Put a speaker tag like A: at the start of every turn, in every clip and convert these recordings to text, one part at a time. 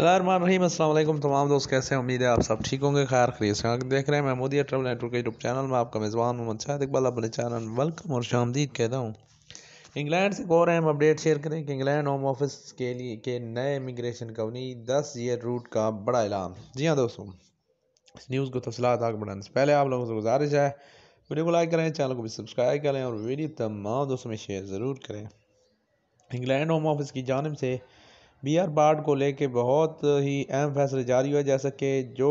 A: रहीम असल तमाम दोस्त कैसे उम्मीद है आप सब ठीक होंगे खैर खरीद से देख रहे हैं मैं मोदी ट्रेवल नेटवर्क के यूट्यूब चैनल में आपका मेज़बान मोहम्मद शाहिद इकबाल अपने चैनल वेलकम और शामदीद कहता हूँ इंग्लैंड से और अहम अपडेट शेयर करें कि इंग्लैंड होम ऑफिस के लिए के नए इमिग्रेशन कवनी दस ईयर रूट का बड़ा ऐलान जी हाँ दोस्तों इस न्यूज़ को तफसलत आग बढ़ाने से पहले आप लोगों से गुजारिश है वीडियो को लाइक करें चैनल को भी सब्सक्राइब करें और वीडियो तमाम दोस्तों में शेयर ज़रूर करें इंग्लैंड होम ऑफिस की जानब से बी आर बार्ड को लेके बहुत ही अहम फैसले जारी हुए जैसे कि जो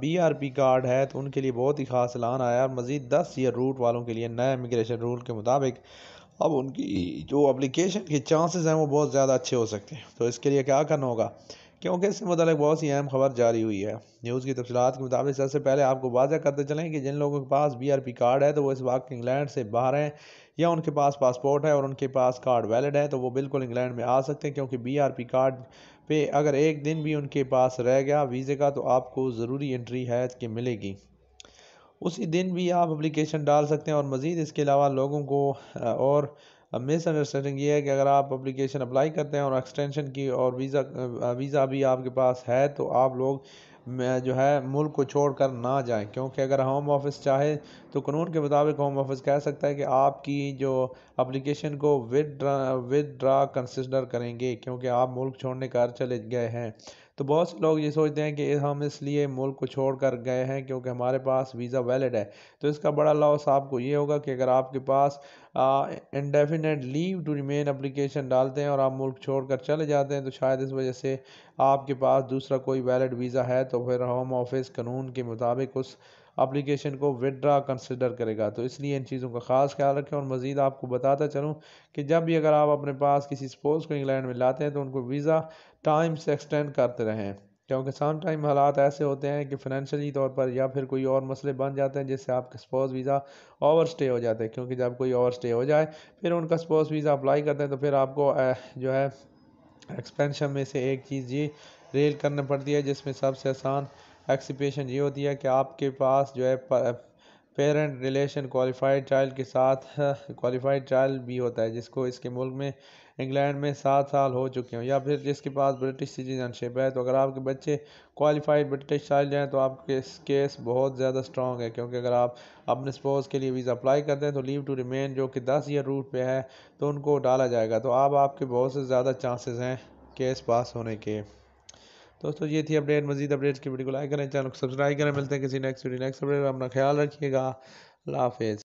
A: बी आर पी कार्ड है तो उनके लिए बहुत ही खास ऐलान आया और मज़ीद दस ईयर रूट वालों के लिए नए इमिग्रेशन रूल के मुताबिक अब उनकी जो अप्लीकेशन के चांसेस हैं वो बहुत ज़्यादा अच्छे हो सकते हैं तो इसके लिए क्या करना होगा क्योंकि इससे मतलब बहुत सी अहम खबर जारी हुई है न्यूज़ की तफसलत के मुताबिक सबसे पहले आपको वाजह करते चलें कि जिन लोगों के पास बी आर पी कार्ड है तो वो इस वक्त इंग्लैंड से बाहर हैं या उनके पास पासपोर्ट है और उनके पास कार्ड वैलिड है तो वो बिल्कुल इंग्लैंड में आ सकते हैं क्योंकि बी आर पी कार्ड पे अगर एक दिन भी उनके पास रह गया वीज़े का तो आपको ज़रूरी एंट्री है कि मिलेगी उसी दिन भी आप अप्लीकेशन डाल सकते हैं और मज़ीद इसके अलावा लोगों को और अब मिसअंडरस्टैंडिंग ये है कि अगर आप अप्लीकेशन अप्लाई करते हैं और एक्सटेंशन की और वीज़ा वीज़ा भी आपके पास है तो आप लोग जो है मुल्क को छोड़ कर ना जाएं क्योंकि अगर होम ऑफिस चाहे तो कानून के मुताबिक होम ऑफिस कह सकता है कि आपकी जो अप्लीकेशन को withdraw withdraw consider करेंगे क्योंकि आप मुल्क छोड़ने कर चले गए हैं तो बहुत से लोग ये सोचते हैं कि हम इसलिए मुल्क को छोड़ कर गए हैं क्योंकि हमारे पास वीज़ा वैलिड है तो इसका बड़ा लॉस आपको ये होगा कि अगर आपके पास indefinite leave to remain application डालते हैं और आप मुल्क छोड़ कर चले जाते हैं तो शायद इस वजह से आपके पास दूसरा कोई वैलिड वीज़ा है तो फिर होम ऑफिस कानून के मुताबिक उस अप्लीकेशन को विदड्रा कंसिडर करेगा तो इसलिए इन चीज़ों का ख़ास ख्याल रखें और मज़ीद आपको बताता चलूँ कि जब भी अगर आप अपने पास किसी स्पोर्ट्स को इंग्लैंड में लाते हैं तो उनको वीज़ा टाइम से एक्सटेंड करते रहें क्योंकि सम टाइम हालात ऐसे होते हैं कि फ़िनैशली तौर पर या फिर कोई और मसले बन जाते हैं जिससे आपका स्पोज वीज़ा ओवर स्टे हो जाता है क्योंकि जब कोई ओवर स्टे हो जाए फिर उनका स्पोज वीज़ा अप्लाई करते हैं तो फिर आपको जो है एक्सपेंशन में से एक चीज़ ये रेल करना पड़ती है जिसमें सबसे आसान एक्सप्रेशन ये होती है कि आपके पास जो है पेरेंट रिलेशन क्वालिफाइड चाइल्ड के साथ क्वालिफाइड चाइल्ड भी होता है जिसको इसके मुल्क में इंग्लैंड में सात साल हो चुके हों या फिर जिसके पास ब्रिटिश सिटीजनशिप है तो अगर आपके बच्चे क्वालिफाइड ब्रिटिश चाइल्ड हैं तो आपके केस बहुत ज़्यादा स्ट्रॉन्ग है क्योंकि अगर आप अपने स्पोज के लिए वीज़ा अप्लाई करते हैं तो लीव टू रिमेन जो कि दस ईयर रूट पर है तो उनको डाला जाएगा तो आप आपके बहुत से ज़्यादा चांसेज़ हैं केस पास होने के दोस्तों ये थी अपडेट मजीद अपडेट्स की वीडियो को लाइक करें चैनल को सब्सक्राइब करें मिलते हैं किसी नेक्स्ट वीडियो नेक्स्ट अपडेट अपना ख्याल रखिएगा अल्लाह हाफिज़